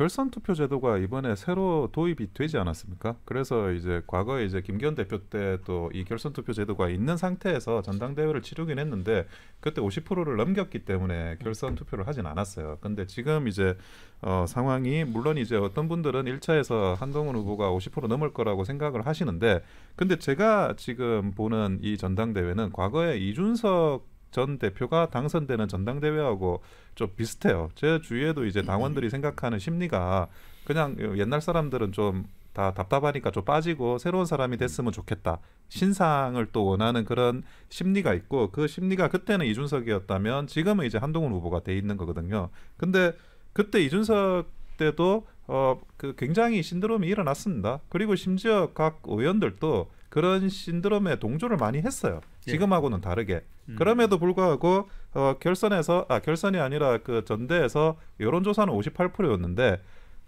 결선 투표 제도가 이번에 새로 도입이 되지 않았습니까? 그래서 이제 과거에 이제 김기현 대표 때 또 이 결선 투표 제도가 있는 상태에서 전당대회를 치르긴 했는데 그때 50%를 넘겼기 때문에 결선 투표를 하진 않았어요. 근데 지금 이제 어, 상황이 물론 이제 어떤 분들은 1차에서 한동훈 후보가 50% 넘을 거라고 생각을 하시는데 근데 제가 지금 보는 이 전당대회는 과거에 이준석 전 대표가 당선되는 전당대회하고 좀 비슷해요. 제 주위에도 이제 당원들이 생각하는 심리가 그냥 옛날 사람들은 좀 다 답답하니까 좀 빠지고 새로운 사람이 됐으면 좋겠다. 신상을 또 원하는 그런 심리가 있고 그 심리가 그때는 이준석이었다면 지금은 이제 한동훈 후보가 돼 있는 거거든요. 근데 그때 이준석 때도 어 그 굉장히 신드롬이 일어났습니다. 그리고 심지어 각 의원들도 그런 신드롬에 동조를 많이 했어요. 예. 지금하고는 다르게. 음. 그럼에도 불구하고 어, 결선에서 아 결선이 아니라 그 전대에서 여론조사는 58%였는데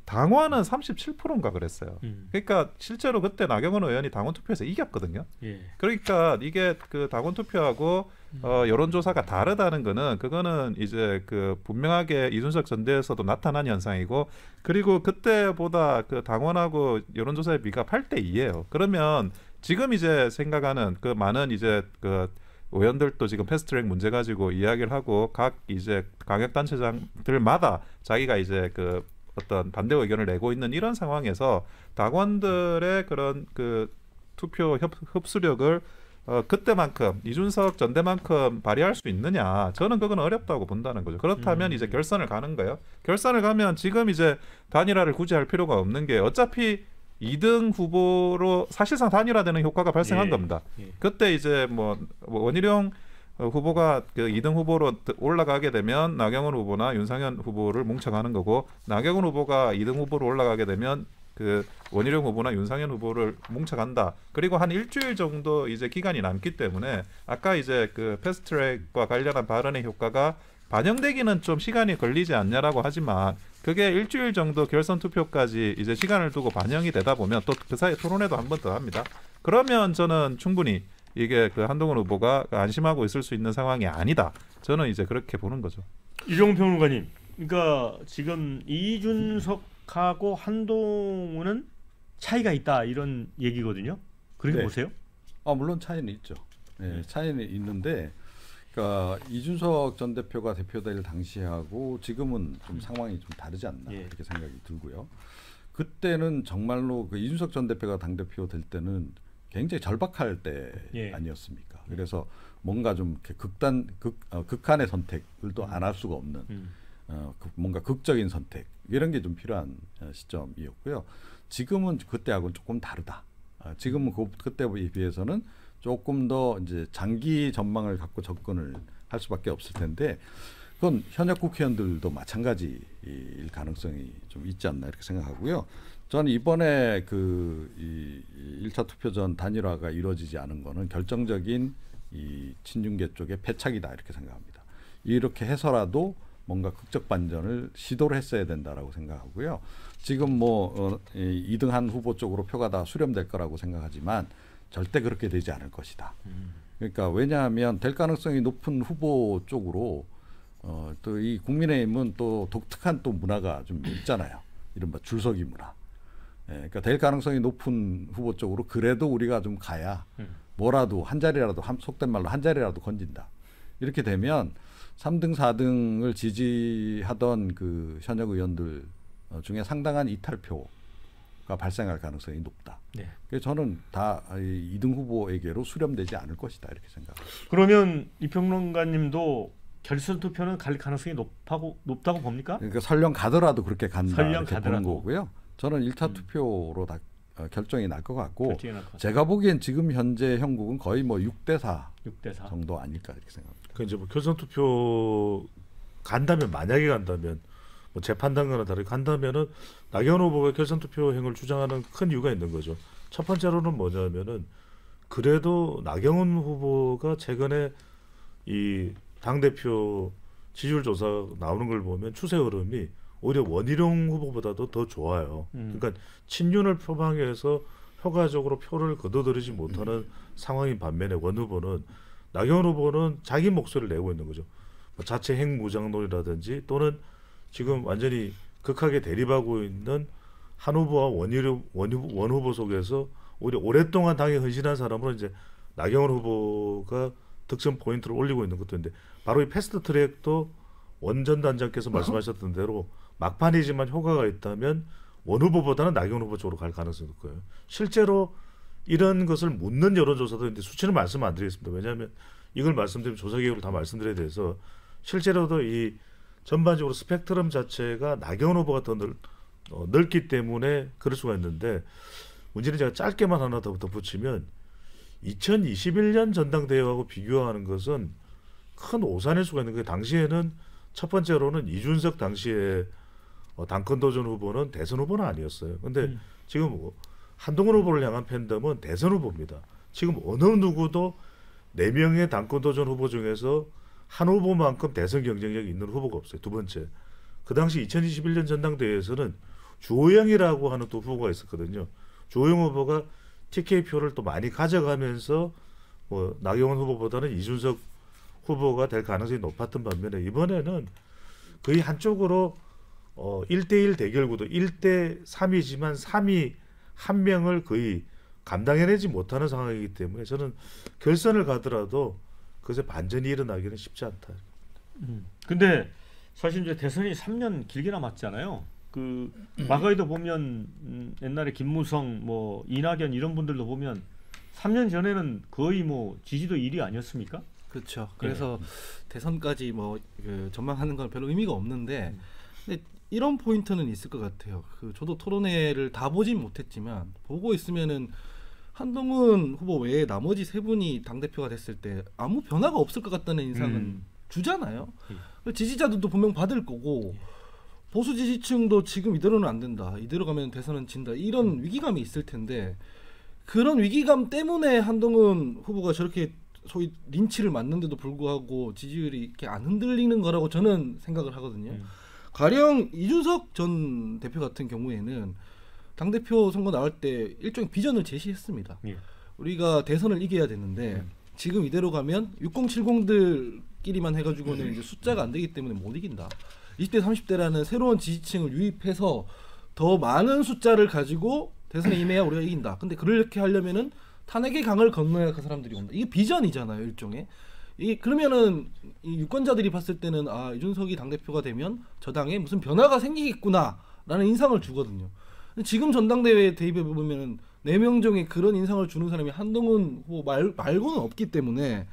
당원은 37%인가 그랬어요. 음. 그러니까 실제로 그때 나경원 의원이 당원 투표에서 이겼거든요. 예. 그러니까 이게 그 당원 투표하고 어, 음. 여론조사가 다르다는 거는 그거는 이제 그 분명하게 이준석 전대에서도 나타난 현상이고 그리고 그때보다 그 당원하고 여론조사의 비가 8대 2예요. 그러면 지금 이제 생각하는 그 많은 이제 그 의원들도 지금 패스트트랙 문제 가지고 이야기를 하고 각 이제 광역 단체장들마다 자기가 이제 그 어떤 반대 의견을 내고 있는 이런 상황에서 당원들의 그런 그 투표 흡, 수력을 어, 그때만큼 이준석 전대만큼 발휘할 수 있느냐 저는 그건 어렵다고 본다는 거죠 그렇다면 음. 이제 결선을 가는 거예요 결선을 가면 지금 이제 단일화를 굳이 할 필요가 없는 게 어차피 2등 후보로 사실상 단일화되는 효과가 발생한 예. 겁니다. 예. 그때 이제 뭐, 뭐 원희룡 어, 후보가 그 2등 후보로 올라가게 되면 나경원 후보나 윤상현 후보를 뭉쳐가는 거고 나경원 후보가 2등 후보로 올라가게 되면 그 원희룡 후보나 윤상현 후보를 뭉쳐간다. 그리고 한 일주일 정도 이제 기간이 남기 때문에 아까 이제 그 패스트트랙과 관련한 발언의 효과가 반영되기는 좀 시간이 걸리지 않냐라고 하지만 그게 일주일 정도 결선 투표까지 이제 시간을 두고 반영이 되다 보면 또 그 사이 토론회도 한 번 더 합니다. 그러면 저는 충분히 이게 그 한동훈 후보가 안심하고 있을 수 있는 상황이 아니다. 저는 이제 그렇게 보는 거죠. 이종 평론가님, 그러니까 지금 이준석하고 한동훈은 차이가 있다 이런 얘기거든요. 그렇게 네. 보세요? 아 물론 차이는 있죠. 네, 네. 차이는 있는데 그러니까 이준석 전 대표가 대표될 당시하고 지금은 좀 상황이 좀 다르지 않나 예. 이렇게 생각이 들고요. 그때는 정말로 그 이준석 전 대표가 당 대표 될 때는 굉장히 절박할 때 예. 아니었습니까? 예. 그래서 뭔가 좀 극단 극 어, 극한의 선택을 또 안할 음. 수가 없는 음. 어, 그 뭔가 극적인 선택 이런 게 좀 필요한 어, 시점이었고요. 지금은 그때하고는 조금 다르다. 아, 지금은 그, 그때에 비해서는 조금 더 이제 장기 전망을 갖고 접근을 할 수밖에 없을 텐데 그건 현역 국회의원들도 마찬가지일 가능성이 좀 있지 않나 이렇게 생각하고요. 저는 이번에 그이 1차 투표전 단일화가 이루어지지 않은 거는 결정적인 이 친윤계 쪽의 패착이다 이렇게 생각합니다. 이렇게 해서라도 뭔가 극적 반전을 시도를 했어야 된다라고 생각하고요. 지금 뭐 어, 2등한 후보 쪽으로 표가 다 수렴될 거라고 생각하지만 절대 그렇게 되지 않을 것이다. 음. 그러니까 왜냐하면 될 가능성이 높은 후보 쪽으로 어, 또 이 국민의힘은 또 독특한 또 문화가 좀 있잖아요. 이른바 줄서기 문화. 예, 그러니까 될 가능성이 높은 후보 쪽으로 그래도 우리가 좀 가야 음. 뭐라도 한 자리라도 한, 속된 말로 한 자리라도 건진다. 이렇게 되면 3등, 4등을 지지하던 그 현역 의원들 어, 중에 상당한 이탈표 발생할 가능성이 높다. 네. 그래서 저는 다 2등 후보에게로 수렴되지 않을 것이다 이렇게 생각합니다. 그러면 이 평론가님도 결선 투표는 갈 가능성이 높다고 높다고 봅니까? 그러니까 설령 가더라도 그렇게 간다 설령 가더라도. 거고요. 저는 1차 음. 투표로 다 어, 결정이 날 것 같고 제가 보기엔 지금 현재 형국은 거의 뭐 6대 4, 6대 4. 정도 아닐까 이렇게 생각합니다. 그 이제 뭐 결선 투표 간다면 만약에 간다면 뭐제 판단과는 다르게 한다면은 나경원 후보가 결선 투표 행을 주장하는 큰 이유가 있는 거죠. 첫 번째로는 뭐냐면은 그래도 나경원 후보가 최근에 이 당 대표 지지율 조사 나오는 걸 보면 추세 흐름이 오히려 원희룡 후보보다도 더 좋아요. 음. 그러니까 친윤을 표방해서 효과적으로 표를 거둬들이지 못하는 음. 상황인 반면에 원 후보는 나경원 후보는 자기 목소리를 내고 있는 거죠. 뭐 자체 핵무장론이라든지 또는 지금 완전히 극하게 대립하고 있는 한 후보와 원희로, 원, 후보, 원 후보 속에서 오히려 오랫동안 당에 헌신한 사람으로 이제 나경원 후보가 득점 포인트를 올리고 있는 것도 있는데 바로 이 패스트 트랙도 원전단장께서 말씀하셨던 대로 막판이지만 효과가 있다면 원 후보보다는 나경원 후보 쪽으로 갈 가능성이 높고요. 실제로 이런 것을 묻는 여론조사도 있는데 수치는 말씀 안 드리겠습니다. 왜냐하면 이걸 말씀드리면 조사 기록을 다 말씀드려야 돼서 실제로도 이 전반적으로 스펙트럼 자체가 나경원 후보가 더 넓, 어, 넓기 때문에 그럴 수가 있는데 문제는 제가 짧게만 하나 더 덧붙이면 2021년 전당대회하고 비교하는 것은 큰 오산일 수가 있는 게 당시에는 첫 번째로는 이준석 당시에 어, 당권 도전 후보는 대선 후보는 아니었어요. 근데 음. 지금 뭐 한동훈 후보를 향한 팬덤은 대선 후보입니다. 지금 어느 누구도 4 명의 당권 도전 후보 중에서 한 후보만큼 대선 경쟁력이 있는 후보가 없어요. 두 번째. 그 당시 2021년 전당대회에서는 주호영이라고 하는 또 후보가 있었거든요. 주호영 후보가 TK표를 또 많이 가져가면서 뭐 나경원 후보보다는 이준석 후보가 될 가능성이 높았던 반면에 이번에는 거의 한쪽으로 어 1대1 대결 구도 1대 3이지만 3이 한 명을 거의 감당해내지 못하는 상황이기 때문에 저는 결선을 가더라도 그것에 반전이 일어나기는 쉽지 않다. 음. 근데 사실 이제 대선이 3년 길게 남았잖아요. 그 과거에도 음. 보면 음, 옛날에 김무성 뭐 이낙연 이런 분들도 보면 3년 전에는 거의 뭐 지지도 일이 아니었습니까? 그렇죠. 그래서 네. 대선까지 뭐그 전망하는 건 별로 의미가 없는데 음. 근데 이런 포인트는 있을 것 같아요. 그 저도 토론회를 다 보진 못했지만 보고 있으면은 한동훈 후보 외에 나머지 세 분이 당 대표가 됐을 때 아무 변화가 없을 것 같다는 인상은 음. 주잖아요. 예. 그 지지자들도 분명 받을 거고 예. 보수 지지층도 지금 이대로는 안 된다. 이대로 가면 대선은 진다. 이런 음. 위기감이 있을 텐데 그런 위기감 때문에 한동훈 후보가 저렇게 소위 린치를 맞는데도 불구하고 지지율이 이렇게 안 흔들리는 거라고 저는 생각을 하거든요. 음. 가령 이준석 전 대표 같은 경우에는 당 대표 선거 나올 때 일종의 비전을 제시했습니다. 예. 우리가 대선을 이겨야 되는데 음. 지금 이대로 가면 6070들끼리만 해가지고는 음. 이제 숫자가 안 되기 때문에 못 이긴다. 20대 30대라는 새로운 지지층을 유입해서 더 많은 숫자를 가지고 대선에 임해야 우리가 이긴다. 근데 그렇게 하려면은 탄핵의 강을 건너야 그 사람들이 온다. 이게 비전이잖아요, 일종의. 이 그러면은 이 유권자들이 봤을 때는 아 이준석이 당 대표가 되면 저 당에 무슨 변화가 생기겠구나라는 인상을 주거든요. 지금 전당대회에 대입해 보면은 네 명 중에 그런 인상을 주는 사람이 한동훈 후보 말, 말고는 없기 때문에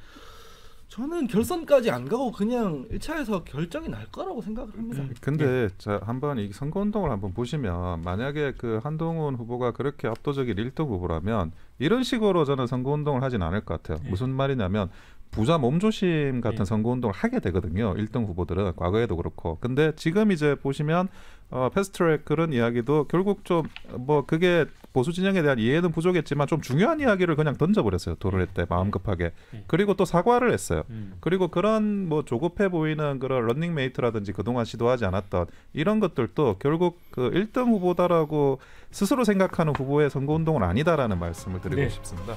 저는 결선까지 안 가고 그냥 1차에서 결정이 날 거라고 생각을 합니다. 음, 근데 예. 자, 한번 이 선거 운동을 한번 보시면 만약에 그 한동훈 후보가 그렇게 압도적인 1등 후보라면 이런 식으로 저는 선거 운동을 하진 않을 것 같아요. 예. 무슨 말이냐면 부자 몸조심 같은 예. 선거 운동을 하게 되거든요. 1등 후보들은 과거에도 그렇고. 근데 지금 이제 보시면 어, 패스트트랙 그런 이야기도 결국 좀 뭐 그게 보수 진영에 대한 이해는 부족했지만 좀 중요한 이야기를 그냥 던져버렸어요 도를 때 마음 음. 급하게 음. 그리고 또 사과를 했어요 음. 그리고 그런 뭐 조급해 보이는 그런 런닝메이트라든지 그동안 시도하지 않았던 이런 것들도 결국 그 1등 후보다라고 스스로 생각하는 후보의 선거운동은 아니다라는 말씀을 드리고 네. 싶습니다.